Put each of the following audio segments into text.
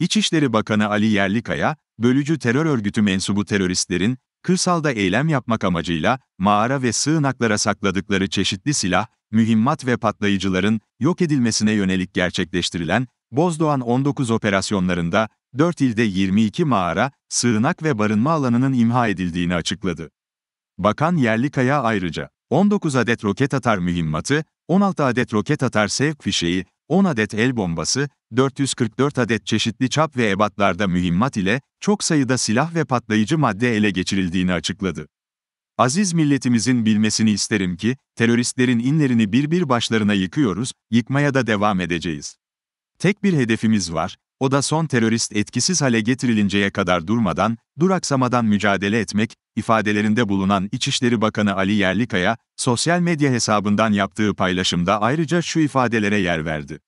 İçişleri Bakanı Ali Yerlikaya, bölücü terör örgütü mensubu teröristlerin, kırsalda eylem yapmak amacıyla mağara ve sığınaklara sakladıkları çeşitli silah, mühimmat ve patlayıcıların yok edilmesine yönelik gerçekleştirilen Bozdoğan 19 operasyonlarında 4 ilde 22 mağara, sığınak ve barınma alanının imha edildiğini açıkladı. Bakan Yerlikaya ayrıca 19 adet roket atar mühimmatı, 16 adet roket atar sevk fişeği, 10 adet el bombası, 444 adet çeşitli çap ve ebatlarda mühimmat ile çok sayıda silah ve patlayıcı madde ele geçirildiğini açıkladı. Aziz milletimizin bilmesini isterim ki, teröristlerin inlerini bir bir başlarına yıkıyoruz, yıkmaya da devam edeceğiz. Tek bir hedefimiz var, o da son terörist etkisiz hale getirilinceye kadar durmadan, duraksamadan mücadele etmek, ifadelerinde bulunan İçişleri Bakanı Ali Yerlikaya, sosyal medya hesabından yaptığı paylaşımda ayrıca şu ifadelere yer verdi.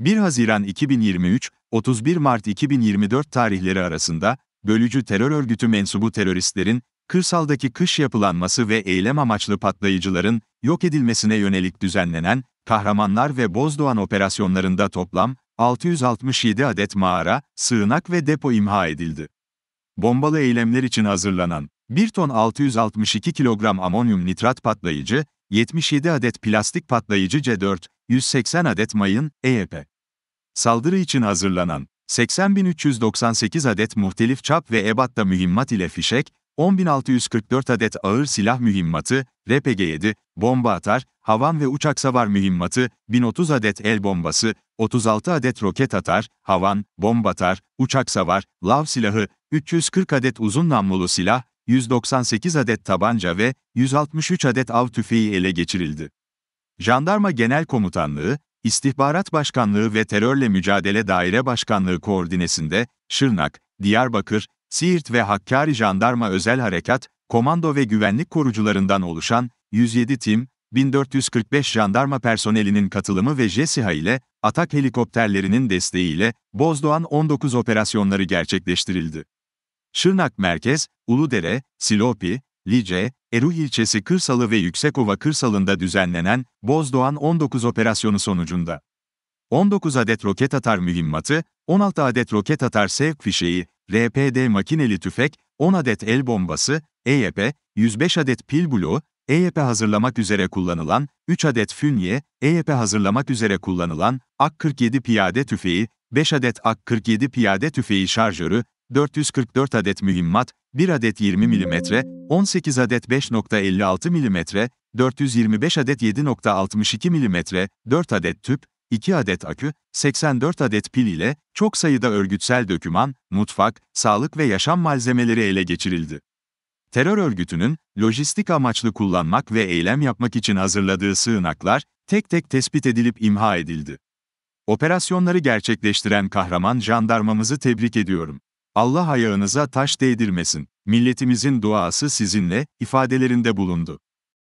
1 Haziran 2023, 31 Mart 2024 tarihleri arasında, bölücü terör örgütü mensubu teröristlerin, kırsaldaki kış yapılanması ve eylem amaçlı patlayıcıların yok edilmesine yönelik düzenlenen Kahramanlar ve Bozdoğan operasyonlarında toplam 667 adet mağara, sığınak ve depo imha edildi. Bombalı eylemler için hazırlanan 1 ton 662 kilogram amonyum nitrat patlayıcı, 77 adet plastik patlayıcı C4, 180 adet mayın, EYP. Saldırı için hazırlanan 80.398 adet muhtelif çap ve ebatta mühimmat ile fişek, 10.644 adet ağır silah mühimmatı, RPG-7, bomba atar, havan ve uçak savar mühimmatı, 1030 adet el bombası, 36 adet roket atar, havan, bomba atar, uçak savar, lav silahı, 340 adet uzun namlulu silah, 198 adet tabanca ve 163 adet av tüfeği ele geçirildi. Jandarma Genel Komutanlığı, İstihbarat Başkanlığı ve Terörle Mücadele Daire Başkanlığı koordinesinde, Şırnak, Diyarbakır, Siirt ve Hakkari Jandarma Özel Harekat, komando ve güvenlik korucularından oluşan 107 tim, 1445 jandarma personelinin katılımı ve JESİHA ile atak helikopterlerinin desteğiyle Bozdoğan 19 operasyonları gerçekleştirildi. Şırnak Merkez, Uludere, Silopi, Lice, Eruh ilçesi Kırsalı ve Yüksekova Kırsalı'nda düzenlenen Bozdoğan 19 operasyonu sonucunda 19 adet roket atar mühimmatı, 16 adet roket atar sevk fişeği, RPD makineli tüfek, 10 adet el bombası, EYP, 105 adet pil bloğu, EYP hazırlamak üzere kullanılan, 3 adet fünye, EYP hazırlamak üzere kullanılan, AK-47 piyade tüfeği, 5 adet AK-47 piyade tüfeği şarjörü, 444 adet mühimmat, 1 adet 20 mm, 18 adet 5.56 mm, 425 adet 7.62 mm, 4 adet tüp, 2 adet akü, 84 adet pil ile çok sayıda örgütsel döküman, mutfak, sağlık ve yaşam malzemeleri ele geçirildi. Terör örgütünün lojistik amaçlı kullanmak ve eylem yapmak için hazırladığı sığınaklar tek tek tespit edilip imha edildi. Operasyonları gerçekleştiren kahraman jandarmamızı tebrik ediyorum. Allah ayağınıza taş değdirmesin. Milletimizin duası sizinle ifadelerinde bulundu.